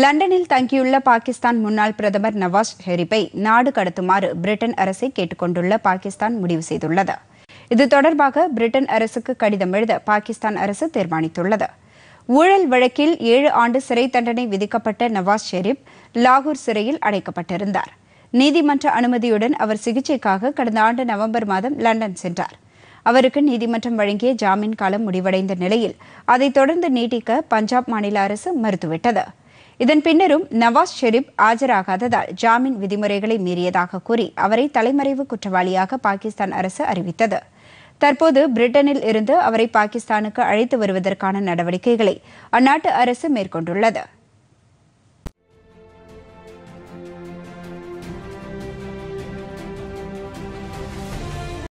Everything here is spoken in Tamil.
லண்டனில் தங்கியுள்ள பாகிஸ்தான் முன்னாள் பிரதமர் நவாஸ் ஷெரீப்பை நாடு கடத்துமாறு பிரிட்டன் அரசை கேட்டுக்கொண்டுள்ள பாகிஸ்தான் முடிவு செய்துள்ளது இது தொடர்பாக பிரிட்டன் அரசுக்கு கடிதம் எழுத பாகிஸ்தான் அரசு தீர்மானித்துள்ளது ஊழல் வழக்கில் ஏழு ஆண்டு சிறை தண்டனை விதிக்கப்பட்ட நவாஸ் ஷெரீப் லாகூர் சிறையில் அடைக்கப்பட்டிருந்தார் நீதிமன்ற அனுமதியுடன் அவர் சிகிச்சைக்காக கடந்த ஆண்டு நவம்பர் மாதம் லண்டன் சென்றார் அவருக்கு நீதிமன்றம் வழங்கிய ஜாமீன் காலம் முடிவடைந்த நிலையில் அதைத் தொடர்ந்து நீட்டிக்க பஞ்சாப் மாநில அரசு மறுத்துவிட்டது இதன் பின்னரும் நவாஸ் ஷெரீப் ஆஜராகாததால் ஜாமீன் விதிமுறைகளை மீறியதாக கூறி அவரை தலைமறைவு குற்றவாளியாக பாகிஸ்தான் அரசு அறிவித்தது தற்போது பிரிட்டனில் இருந்து அவரை பாகிஸ்தானுக்கு அழைத்து வருவதற்கான நடவடிக்கைகளை அந்நாட்டு அரசு மேற்கொண்டுள்ளது